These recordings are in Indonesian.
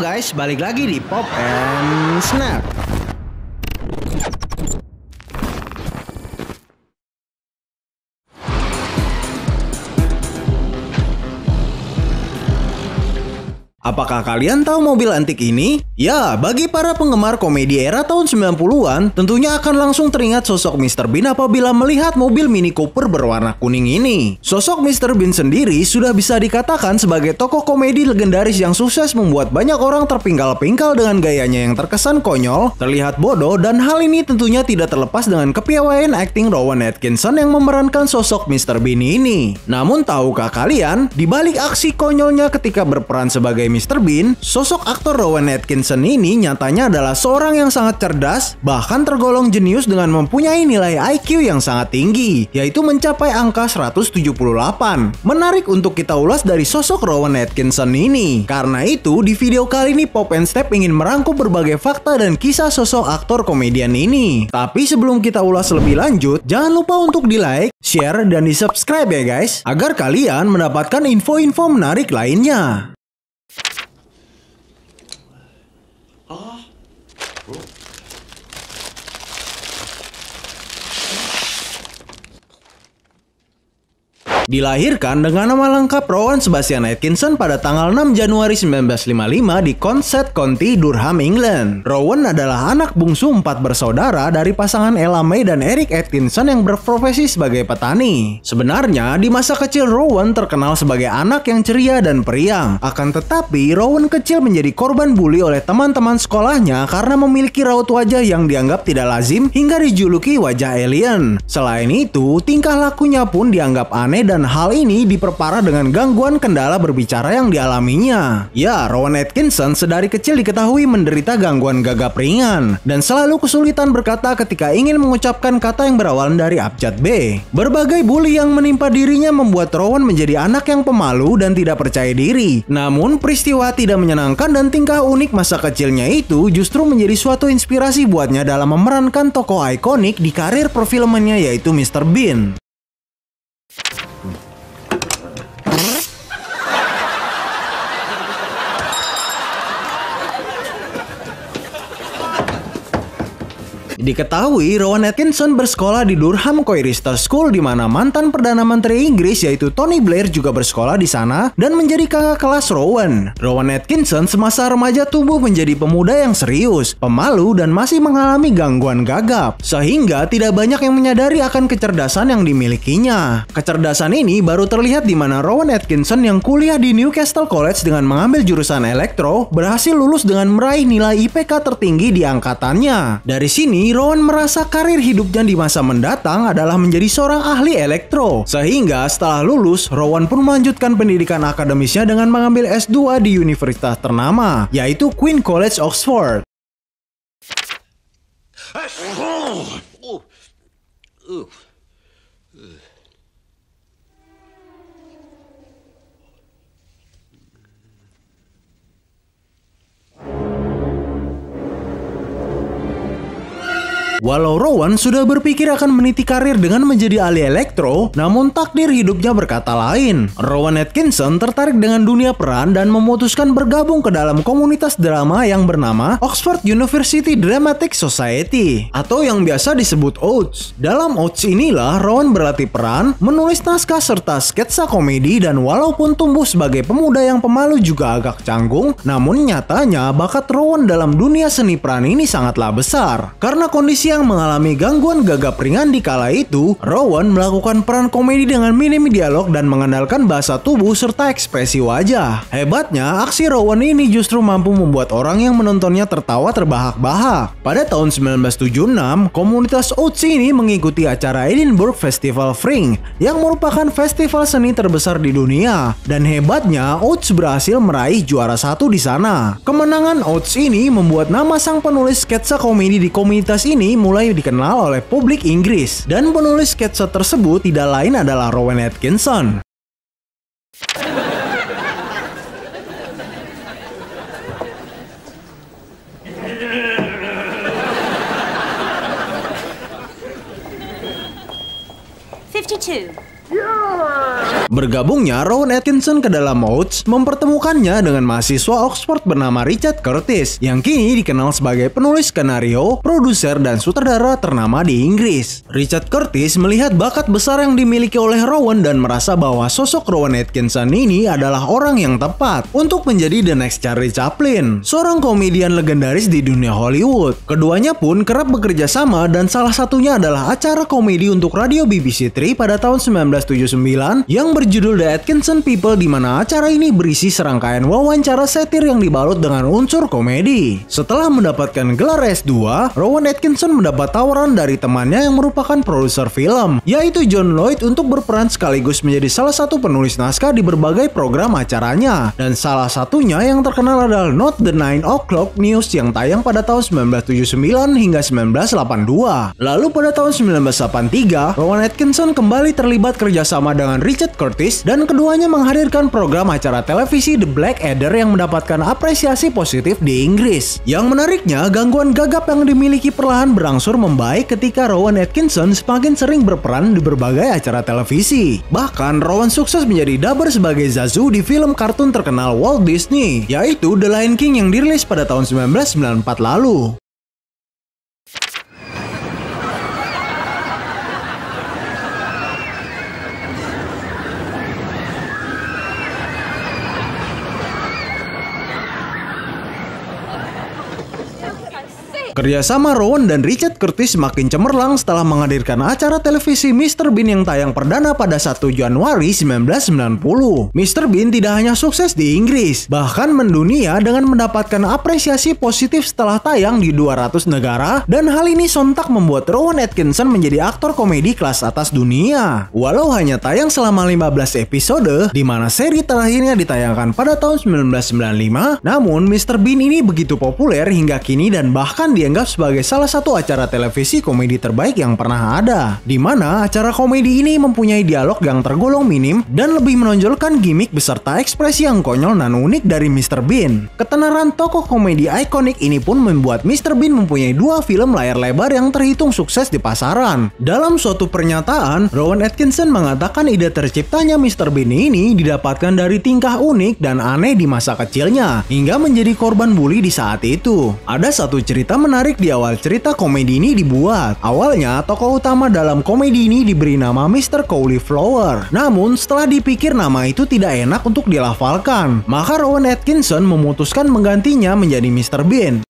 guys, balik lagi di Pop and Snap. Apakah kalian tahu mobil antik ini? Ya, bagi para penggemar komedi era tahun 90-an, tentunya akan langsung teringat sosok Mr. Bean apabila melihat mobil Mini Cooper berwarna kuning ini. Sosok Mr. Bean sendiri sudah bisa dikatakan sebagai tokoh komedi legendaris yang sukses membuat banyak orang terpingkal-pingkal dengan gayanya yang terkesan konyol, terlihat bodoh, dan hal ini tentunya tidak terlepas dengan kepiawaian akting Rowan Atkinson yang memerankan sosok Mr. Bean ini. Namun tahukah kalian, di balik aksi konyolnya ketika berperan sebagai Mr. Bean, sosok aktor Rowan Atkinson ini nyatanya adalah seorang yang sangat cerdas, bahkan tergolong jenius dengan mempunyai nilai IQ yang sangat tinggi, yaitu mencapai angka 178. Menarik untuk kita ulas dari sosok Rowan Atkinson ini. Karena itu, di video kali ini Pop and Step ingin merangkum berbagai fakta dan kisah sosok aktor komedian ini. Tapi sebelum kita ulas lebih lanjut, jangan lupa untuk di like, share, dan di subscribe ya guys, agar kalian mendapatkan info-info menarik lainnya. Dilahirkan dengan nama lengkap Rowan Sebastian Atkinson pada tanggal 6 Januari 1955 di Consett County, Durham, England. Rowan adalah anak bungsu empat bersaudara dari pasangan Ella May dan Eric Atkinson yang berprofesi sebagai petani. Sebenarnya, di masa kecil Rowan terkenal sebagai anak yang ceria dan periang. Akan tetapi, Rowan kecil menjadi korban bully oleh teman-teman sekolahnya karena memiliki raut wajah yang dianggap tidak lazim hingga dijuluki wajah alien. Selain itu, tingkah lakunya pun dianggap aneh dan dan hal ini diperparah dengan gangguan kendala berbicara yang dialaminya. Ya, Rowan Atkinson sedari kecil diketahui menderita gangguan gagap ringan dan selalu kesulitan berkata ketika ingin mengucapkan kata yang berawal dari abjad B. Berbagai bully yang menimpa dirinya membuat Rowan menjadi anak yang pemalu dan tidak percaya diri. Namun, peristiwa tidak menyenangkan dan tingkah unik masa kecilnya itu justru menjadi suatu inspirasi buatnya dalam memerankan tokoh ikonik di karir perfilmannya yaitu Mr. Bean. Diketahui, Rowan Atkinson bersekolah di Durham Coirista School di mana mantan Perdana Menteri Inggris yaitu Tony Blair juga bersekolah di sana dan menjadi kakak kelas Rowan. Rowan Atkinson semasa remaja tumbuh menjadi pemuda yang serius, pemalu, dan masih mengalami gangguan gagap. Sehingga tidak banyak yang menyadari akan kecerdasan yang dimilikinya. Kecerdasan ini baru terlihat di mana Rowan Atkinson yang kuliah di Newcastle College dengan mengambil jurusan elektro berhasil lulus dengan meraih nilai IPK tertinggi di angkatannya. Dari sini, Rowan merasa karir hidupnya di masa mendatang adalah menjadi seorang ahli elektro. Sehingga setelah lulus, Rowan pun melanjutkan pendidikan akademisnya dengan mengambil S2 di universitas ternama, yaitu Queen College Oxford. Walau Rowan sudah berpikir akan meniti karir dengan menjadi ahli elektro, namun takdir hidupnya berkata lain. Rowan Atkinson tertarik dengan dunia peran dan memutuskan bergabung ke dalam komunitas drama yang bernama Oxford University Dramatic Society atau yang biasa disebut Oates. Dalam Oates inilah Rowan berlatih peran, menulis naskah serta sketsa komedi dan walaupun tumbuh sebagai pemuda yang pemalu juga agak canggung, namun nyatanya bakat Rowan dalam dunia seni peran ini sangatlah besar. Karena kondisi yang mengalami gangguan gagap ringan di kala itu, Rowan melakukan peran komedi dengan minim dialog dan mengandalkan bahasa tubuh serta ekspresi wajah. Hebatnya, aksi Rowan ini justru mampu membuat orang yang menontonnya tertawa terbahak-bahak. Pada tahun 1976, komunitas Oats ini mengikuti acara Edinburgh Festival Fringe yang merupakan festival seni terbesar di dunia dan hebatnya Oats berhasil meraih juara satu di sana. Kemenangan Oats ini membuat nama sang penulis sketsa komedi di komunitas ini mulai dikenal oleh publik Inggris, dan penulis sketsa tersebut tidak lain adalah Rowan Atkinson. Fifty-two. Yeah. Bergabungnya Rowan Atkinson ke dalam Oats mempertemukannya dengan mahasiswa Oxford bernama Richard Curtis yang kini dikenal sebagai penulis skenario, produser, dan sutradara ternama di Inggris. Richard Curtis melihat bakat besar yang dimiliki oleh Rowan dan merasa bahwa sosok Rowan Atkinson ini adalah orang yang tepat untuk menjadi the next Charlie Chaplin, seorang komedian legendaris di dunia Hollywood. Keduanya pun kerap bekerja sama dan salah satunya adalah acara komedi untuk radio BBC Three pada tahun 1979 yang berjudul The Atkinson People di mana acara ini berisi serangkaian wawancara setir yang dibalut dengan unsur komedi. Setelah mendapatkan gelar S2, Rowan Atkinson mendapat tawaran dari temannya yang merupakan produser film, yaitu John Lloyd untuk berperan sekaligus menjadi salah satu penulis naskah di berbagai program acaranya. Dan salah satunya yang terkenal adalah Not the Nine O'Clock News yang tayang pada tahun 1979 hingga 1982. Lalu pada tahun 1983, Rowan Atkinson kembali terlibat kerjasama dengan Richard Curtis dan keduanya menghadirkan program acara televisi The Black Adder yang mendapatkan apresiasi positif di Inggris. Yang menariknya, gangguan gagap yang dimiliki perlahan berangsur membaik ketika Rowan Atkinson semakin sering berperan di berbagai acara televisi. Bahkan, Rowan sukses menjadi dubber sebagai Zazu di film kartun terkenal Walt Disney, yaitu The Lion King yang dirilis pada tahun 1994 lalu. Kerjasama Rowan dan Richard Curtis semakin cemerlang setelah menghadirkan acara televisi Mr. Bean yang tayang perdana pada 1 Januari 1990. Mr. Bean tidak hanya sukses di Inggris, bahkan mendunia dengan mendapatkan apresiasi positif setelah tayang di 200 negara dan hal ini sontak membuat Rowan Atkinson menjadi aktor komedi kelas atas dunia. Walau hanya tayang selama 15 episode, di mana seri terakhirnya ditayangkan pada tahun 1995, namun Mr. Bean ini begitu populer hingga kini dan bahkan di dianggap sebagai salah satu acara televisi komedi terbaik yang pernah ada, di mana acara komedi ini mempunyai dialog yang tergolong minim dan lebih menonjolkan gimmick beserta ekspresi yang konyol dan unik dari Mr. Bean. Ketenaran tokoh komedi ikonik ini pun membuat Mr. Bean mempunyai dua film layar lebar yang terhitung sukses di pasaran. Dalam suatu pernyataan, Rowan Atkinson mengatakan ide terciptanya Mr. Bean ini didapatkan dari tingkah unik dan aneh di masa kecilnya, hingga menjadi korban bully di saat itu. Ada satu cerita menarik menarik di awal cerita komedi ini dibuat. Awalnya, tokoh utama dalam komedi ini diberi nama Mr. Cauliflower. Namun, setelah dipikir nama itu tidak enak untuk dilafalkan, maka Rowan Atkinson memutuskan menggantinya menjadi Mr. Bean.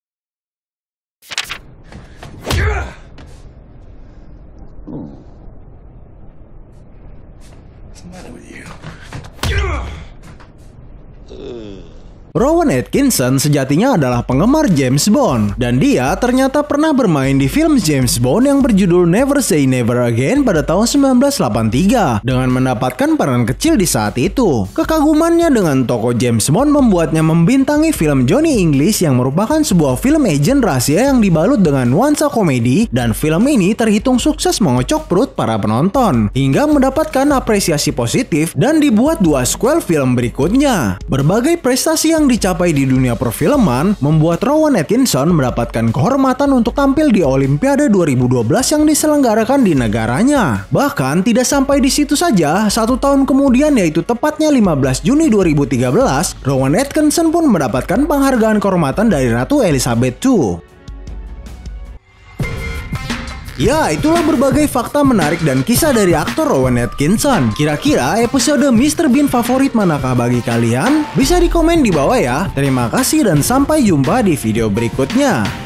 What's Rowan Atkinson sejatinya adalah penggemar James Bond dan dia ternyata pernah bermain di film James Bond yang berjudul Never Say Never Again pada tahun 1983 dengan mendapatkan peran kecil di saat itu. Kekagumannya dengan tokoh James Bond membuatnya membintangi film Johnny English yang merupakan sebuah film agent rahasia yang dibalut dengan nuansa komedi dan film ini terhitung sukses mengocok perut para penonton hingga mendapatkan apresiasi positif dan dibuat dua sequel film berikutnya. Berbagai prestasi yang yang dicapai di dunia perfilman membuat Rowan Atkinson mendapatkan kehormatan untuk tampil di Olimpiade 2012 yang diselenggarakan di negaranya. Bahkan tidak sampai di situ saja, satu tahun kemudian yaitu tepatnya 15 Juni 2013, Rowan Atkinson pun mendapatkan penghargaan kehormatan dari Ratu Elizabeth II. Ya, itulah berbagai fakta menarik dan kisah dari aktor Rowan Atkinson. Kira-kira episode Mr. Bean favorit manakah bagi kalian? Bisa dikomen di bawah ya. Terima kasih dan sampai jumpa di video berikutnya.